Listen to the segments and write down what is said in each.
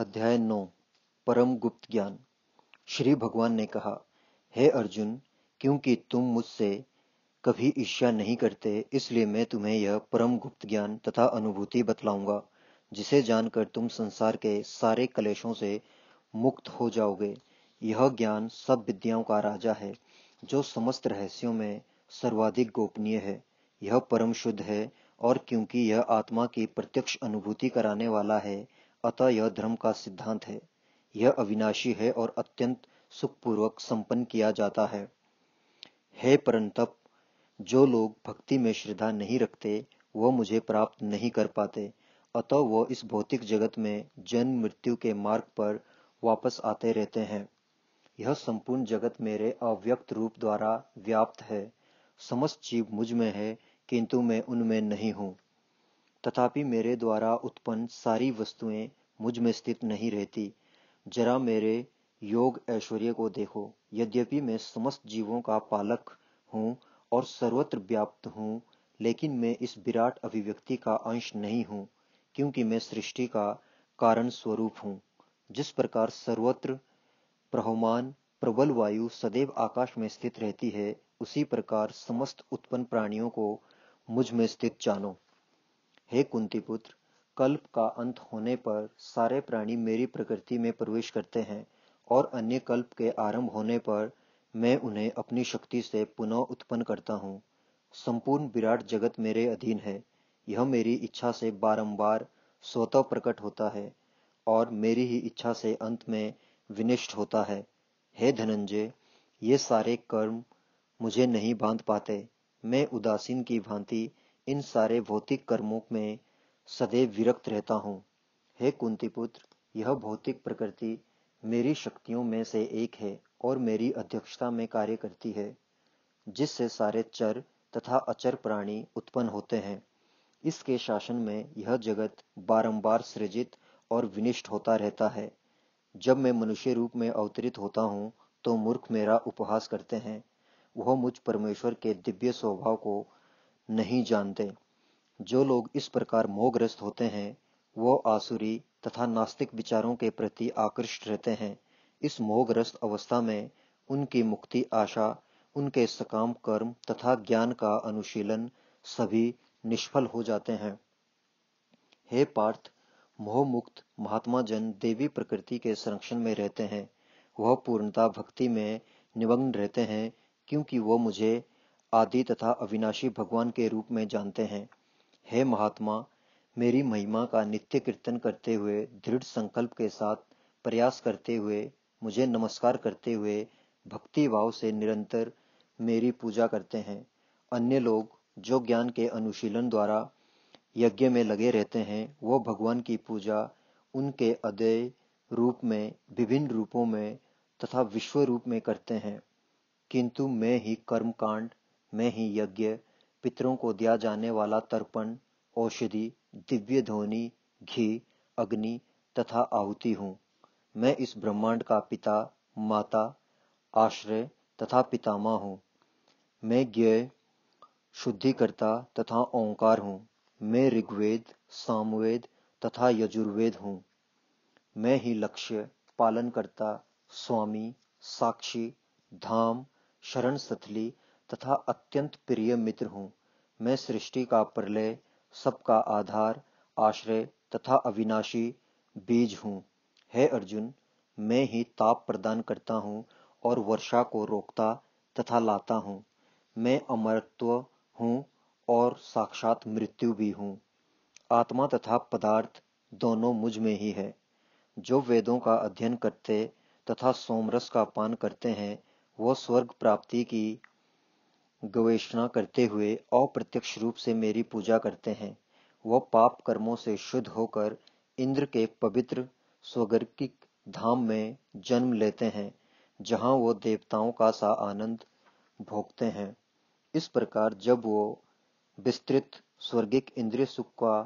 अध्याय नौ परम गुप्त ज्ञान श्री भगवान ने कहा हे अर्जुन क्योंकि तुम मुझसे कभी ईर्ष्या नहीं करते इसलिए मैं तुम्हें यह परम गुप्त ज्ञान तथा अनुभूति बतलाऊंगा जिसे जानकर तुम संसार के सारे कलेशों से मुक्त हो जाओगे यह ज्ञान सब विद्याओं का राजा है जो समस्त रहस्यों में सर्वाधिक गोपनीय है यह परम शुद्ध है और क्योंकि यह आत्मा की प्रत्यक्ष अनुभूति कराने वाला है अतः यह धर्म का सिद्धांत है यह अविनाशी है और अत्यंत सुखपूर्वक संपन्न किया जाता है हे परंतप जो लोग भक्ति में श्रद्धा नहीं रखते वह मुझे प्राप्त नहीं कर पाते अतः वह इस भौतिक जगत में जन्म मृत्यु के मार्ग पर वापस आते रहते हैं यह संपूर्ण जगत मेरे अव्यक्त रूप द्वारा व्याप्त है समस्त जीव मुझ में है किंतु मैं उनमें नहीं हूं तथापि मेरे द्वारा उत्पन्न सारी वस्तुएं मुझ में स्थित नहीं रहती जरा मेरे योग ऐश्वर्य को देखो यद्यपि मैं समस्त जीवों का पालक हूँ और सर्वत्र व्याप्त हूँ लेकिन मैं इस विराट अभिव्यक्ति का अंश नहीं हूँ क्योंकि मैं सृष्टि का कारण स्वरूप हूँ जिस प्रकार सर्वत्र प्रहमान प्रबल वायु सदैव आकाश में स्थित रहती है उसी प्रकार समस्त उत्पन्न प्राणियों को मुझ में स्थित जानो हे कुंती पुत्र कल्प का अंत होने पर सारे प्राणी मेरी प्रकृति में प्रवेश करते हैं और अन्य कल्प के आरंभ होने पर मैं उन्हें अपनी शक्ति से पुनः उत्पन्न करता हूँ संपूर्ण विराट जगत मेरे अधीन है यह मेरी इच्छा से बारंबार स्वतः प्रकट होता है और मेरी ही इच्छा से अंत में विनिष्ट होता है हे धनंजय ये सारे कर्म मुझे नहीं बांध पाते मैं उदासीन की भांति इन सारे भौतिक कर्मों में सदैव विरक्त रहता हूं हे कुंती पुत्र यह भौतिक प्रकृति मेरी शक्तियों में से एक है और मेरी अध्यक्षता में कार्य करती है जिससे सारे चर तथा अचर प्राणी उत्पन्न होते हैं इसके शासन में यह जगत बारंबार सृजित और विनिष्ट होता रहता है जब मैं मनुष्य रूप में अवतरित होता हूँ तो मूर्ख मेरा उपहास करते हैं वह मुझ परमेश्वर के दिव्य स्वभाव को नहीं जानते जो लोग इस प्रकार मोहग्रस्त होते हैं वो आसुरी तथा नास्तिक विचारों के प्रति आकृष्ट रहते हैं इस मोहग्रस्त अवस्था में उनकी मुक्ति आशा उनके सकाम कर्म तथा ज्ञान का अनुशीलन सभी निष्फल हो जाते हैं हे पार्थ मोहमुक्त महात्मा जन देवी प्रकृति के संरक्षण में रहते हैं वह पूर्णता भक्ति में निमग्न रहते हैं क्योंकि वह मुझे आदि तथा अविनाशी भगवान के रूप में जानते हैं हे महात्मा मेरी महिमा का नित्य कीर्तन करते हुए दृढ़ संकल्प के साथ प्रयास करते हुए मुझे नमस्कार करते हुए भक्ति भाव से निरंतर मेरी पूजा करते हैं अन्य लोग जो ज्ञान के अनुशीलन द्वारा यज्ञ में लगे रहते हैं वो भगवान की पूजा उनके अदय रूप में विभिन्न रूपों में तथा विश्व रूप में करते हैं किंतु मैं ही कर्म कांड मैं ही यज्ञ पितरों को दिया जाने वाला तर्पण औषधि दिव्य ध्वनि घी अग्नि तथा आहुति हूँ मैं इस ब्रह्मांड का पिता माता आश्रय तथा पितामा हूँ मैं ज्ञ शुद्धिकर्ता तथा ओंकार हूँ मैं ऋग्वेद सामवेद तथा यजुर्वेद हूँ मैं ही लक्ष्य पालनकर्ता स्वामी साक्षी धाम शरण स्थली तथा अत्यंत प्रिय मित्र हूँ मैं सृष्टि का प्रलय सबका आधार आश्रय तथा अविनाशी बीज हूँ हे अर्जुन मैं ही ताप प्रदान करता हूँ और वर्षा को रोकता तथा लाता हूँ मैं अमरत्व हूँ और साक्षात मृत्यु भी हूँ आत्मा तथा पदार्थ दोनों मुझ में ही है जो वेदों का अध्ययन करते तथा सोमरस का पान करते हैं वह स्वर्ग प्राप्ति की गवेषणा करते हुए अप्रत्यक्ष रूप से मेरी पूजा करते हैं वह पाप कर्मों से शुद्ध होकर इंद्र के पवित्र स्वगर्किक धाम में जन्म लेते हैं जहां वो देवताओं का सा आनंद भोगते हैं इस प्रकार जब वो विस्तृत स्वर्गिक इंद्रिय सुख का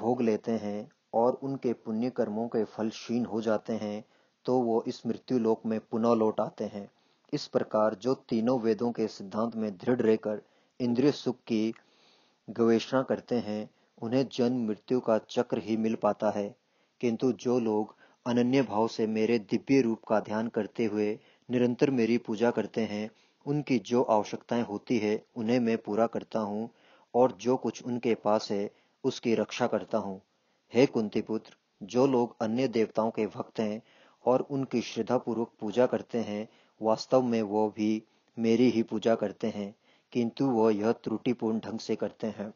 भोग लेते हैं और उनके पुण्य कर्मों के फल क्षीण हो जाते हैं तो वो इस मृत्यु लोक में पुनः लौट आते हैं इस प्रकार जो तीनों वेदों के सिद्धांत में दृढ़ रहकर इंद्रिय सुख की गवेषणा करते हैं उन्हें जन्म मृत्यु का चक्र ही मिल पाता है किंतु जो लोग अनन्य भाव से मेरे दिव्य रूप का ध्यान करते हुए निरंतर मेरी पूजा करते हैं उनकी जो आवश्यकताएं होती है उन्हें मैं पूरा करता हूँ और जो कुछ उनके पास है उसकी रक्षा करता हूँ हे कुंती पुत्र जो लोग अन्य देवताओं के भक्त हैं और उनकी श्रद्धा पूर्वक पूजा करते हैं वास्तव में वो भी मेरी ही पूजा करते हैं किंतु वो यह त्रुटिपूर्ण ढंग से करते हैं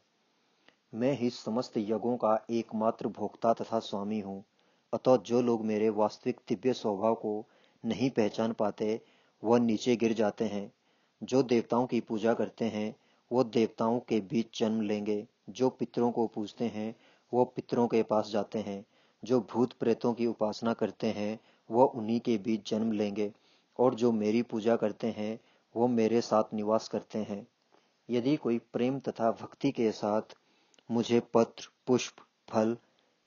मैं ही समस्त यज्ञों का एकमात्र भोक्ता तथा स्वामी हूँ अतः जो लोग मेरे वास्तविक दिव्य स्वभाव को नहीं पहचान पाते वह नीचे गिर जाते हैं जो देवताओं की पूजा करते हैं वो देवताओं के बीच जन्म लेंगे जो पितरों को पूजते हैं वो पितरों के पास जाते हैं जो भूत प्रेतों की उपासना करते हैं वह उन्हीं के बीच जन्म लेंगे और जो मेरी पूजा करते हैं वो मेरे साथ निवास करते हैं यदि कोई प्रेम तथा भक्ति के साथ मुझे पत्र पुष्प फल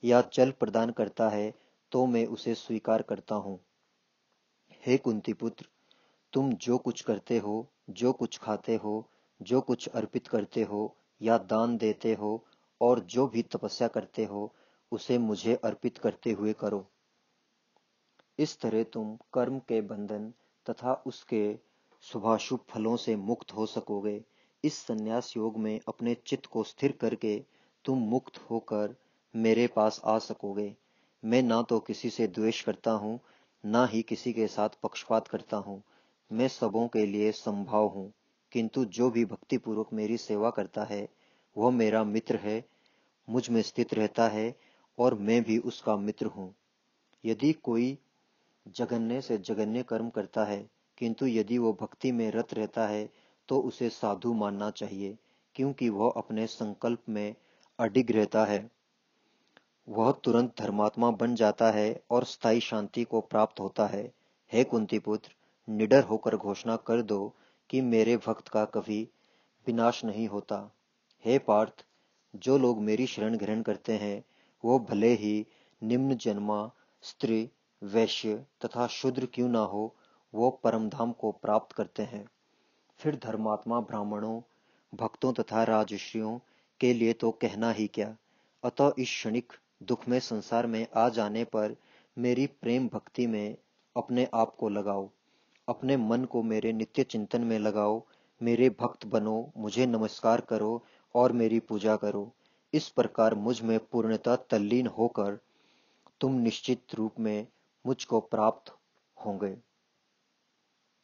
या जल प्रदान करता है तो मैं उसे स्वीकार करता हूं हे कुंती पुत्र तुम जो कुछ करते हो जो कुछ खाते हो जो कुछ अर्पित करते हो या दान देते हो और जो भी तपस्या करते हो उसे मुझे अर्पित करते हुए करो इस तरह तुम कर्म के बंधन तथा उसके शुभाशुभ फलों से मुक्त हो सकोगे इस संन्यास योग में अपने चित्त को स्थिर करके तुम मुक्त होकर मेरे पास आ सकोगे मैं ना तो किसी से द्वेष करता हूँ ना ही किसी के साथ पक्षपात करता हूँ मैं सबों के लिए संभाव हूँ किंतु जो भी भक्तिपूर्वक मेरी सेवा करता है वह मेरा मित्र है मुझ में स्थित रहता है और मैं भी उसका मित्र हूँ यदि कोई जघन्य से जघन्य कर्म करता है किंतु यदि वो भक्ति में रत रहता है तो उसे साधु मानना चाहिए क्योंकि वह अपने संकल्प में अडिग रहता है वह तुरंत धर्मात्मा बन जाता है और स्थायी शांति को प्राप्त होता है हे कुंती पुत्र निडर होकर घोषणा कर दो कि मेरे भक्त का कभी विनाश नहीं होता हे पार्थ जो लोग मेरी शरण ग्रहण करते हैं वो भले ही निम्न जन्मा स्त्री वैश्य तथा शूद्र क्यों ना हो वो परमधाम को प्राप्त करते हैं फिर धर्मात्मा ब्राह्मणों भक्तों तथा राजश्रियों के लिए तो कहना ही क्या अतः इस क्षणिक दुख में संसार में आ जाने पर मेरी प्रेम भक्ति में अपने आप को लगाओ अपने मन को मेरे नित्य चिंतन में लगाओ मेरे भक्त बनो मुझे नमस्कार करो और मेरी पूजा करो इस प्रकार मुझ में पूर्णता तल्लीन होकर तुम निश्चित रूप में मुझको प्राप्त होंगे